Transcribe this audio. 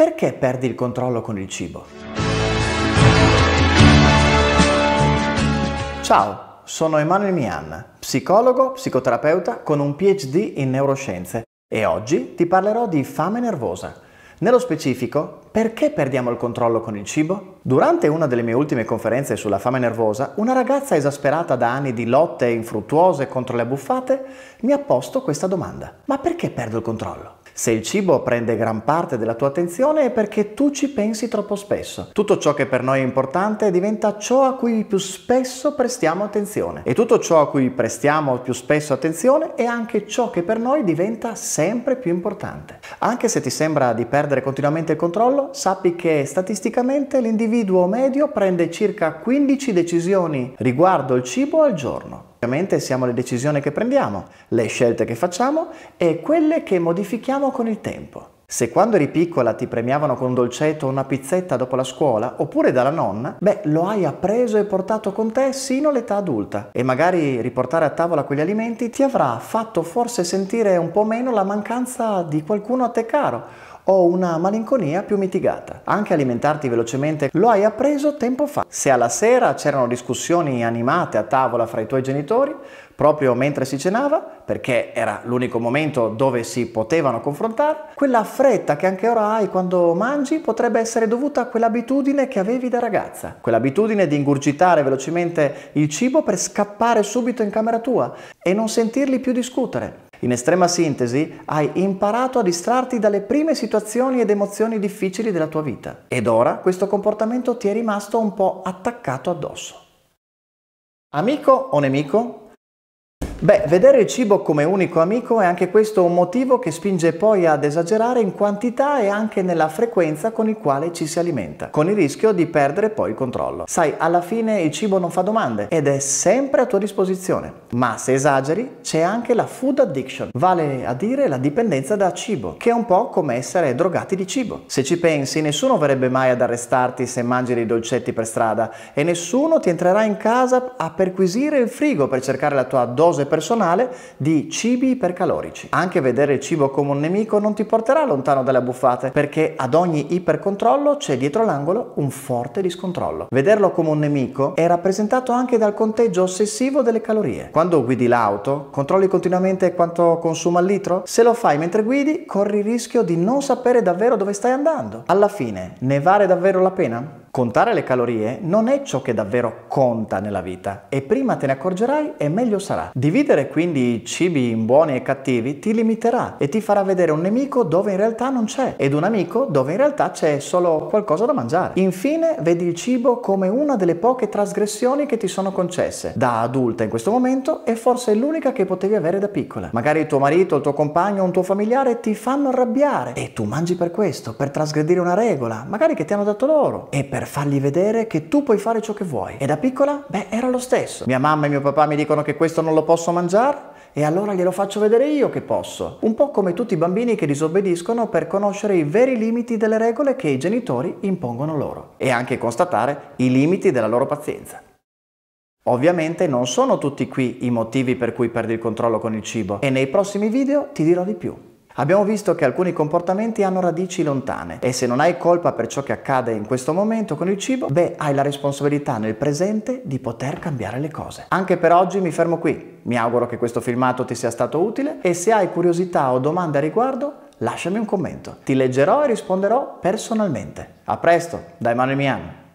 Perché perdi il controllo con il cibo? Ciao, sono Emanuele Mian, psicologo, psicoterapeuta con un PhD in neuroscienze e oggi ti parlerò di fame nervosa. Nello specifico, perché perdiamo il controllo con il cibo? Durante una delle mie ultime conferenze sulla fame nervosa, una ragazza esasperata da anni di lotte infruttuose contro le abbuffate mi ha posto questa domanda. Ma perché perdo il controllo? Se il cibo prende gran parte della tua attenzione è perché tu ci pensi troppo spesso. Tutto ciò che per noi è importante diventa ciò a cui più spesso prestiamo attenzione. E tutto ciò a cui prestiamo più spesso attenzione è anche ciò che per noi diventa sempre più importante. Anche se ti sembra di perdere continuamente il controllo, sappi che statisticamente l'individuo medio prende circa 15 decisioni riguardo il cibo al giorno. Ovviamente siamo le decisioni che prendiamo, le scelte che facciamo e quelle che modifichiamo con il tempo. Se quando eri piccola ti premiavano con un dolcetto o una pizzetta dopo la scuola, oppure dalla nonna, beh, lo hai appreso e portato con te sino all'età adulta. E magari riportare a tavola quegli alimenti ti avrà fatto forse sentire un po' meno la mancanza di qualcuno a te caro, o una malinconia più mitigata. Anche alimentarti velocemente lo hai appreso tempo fa. Se alla sera c'erano discussioni animate a tavola fra i tuoi genitori, proprio mentre si cenava, perché era l'unico momento dove si potevano confrontare, quella fretta che anche ora hai quando mangi potrebbe essere dovuta a quell'abitudine che avevi da ragazza, quell'abitudine di ingurgitare velocemente il cibo per scappare subito in camera tua e non sentirli più discutere. In estrema sintesi, hai imparato a distrarti dalle prime situazioni ed emozioni difficili della tua vita ed ora questo comportamento ti è rimasto un po' attaccato addosso. Amico o nemico? Beh, vedere il cibo come unico amico è anche questo un motivo che spinge poi ad esagerare in quantità e anche nella frequenza con il quale ci si alimenta, con il rischio di perdere poi il controllo. Sai, alla fine il cibo non fa domande ed è sempre a tua disposizione. Ma se esageri c'è anche la food addiction, vale a dire la dipendenza da cibo, che è un po' come essere drogati di cibo. Se ci pensi, nessuno verrebbe mai ad arrestarti se mangi dei dolcetti per strada e nessuno ti entrerà in casa a perquisire il frigo per cercare la tua dose personale di cibi ipercalorici. Anche vedere il cibo come un nemico non ti porterà lontano dalle abbuffate, perché ad ogni ipercontrollo c'è dietro l'angolo un forte discontrollo. Vederlo come un nemico è rappresentato anche dal conteggio ossessivo delle calorie. Quando guidi l'auto, controlli continuamente quanto consuma al litro? Se lo fai mentre guidi, corri il rischio di non sapere davvero dove stai andando. Alla fine, ne vale davvero la pena? Contare le calorie non è ciò che davvero conta nella vita e prima te ne accorgerai e meglio sarà. Dividere quindi i cibi in buoni e cattivi ti limiterà e ti farà vedere un nemico dove in realtà non c'è ed un amico dove in realtà c'è solo qualcosa da mangiare. Infine vedi il cibo come una delle poche trasgressioni che ti sono concesse da adulta in questo momento e forse è l'unica che potevi avere da piccola. Magari il tuo marito, il tuo compagno, un tuo familiare ti fanno arrabbiare e tu mangi per questo, per trasgredire una regola, magari che ti hanno dato loro e per per fargli vedere che tu puoi fare ciò che vuoi. E da piccola, beh, era lo stesso. Mia mamma e mio papà mi dicono che questo non lo posso mangiare, e allora glielo faccio vedere io che posso. Un po' come tutti i bambini che disobbediscono per conoscere i veri limiti delle regole che i genitori impongono loro e anche constatare i limiti della loro pazienza. Ovviamente non sono tutti qui i motivi per cui perdi il controllo con il cibo e nei prossimi video ti dirò di più. Abbiamo visto che alcuni comportamenti hanno radici lontane e se non hai colpa per ciò che accade in questo momento con il cibo, beh, hai la responsabilità nel presente di poter cambiare le cose. Anche per oggi mi fermo qui. Mi auguro che questo filmato ti sia stato utile e se hai curiosità o domande a riguardo, lasciami un commento. Ti leggerò e risponderò personalmente. A presto, da Emanuele Miano.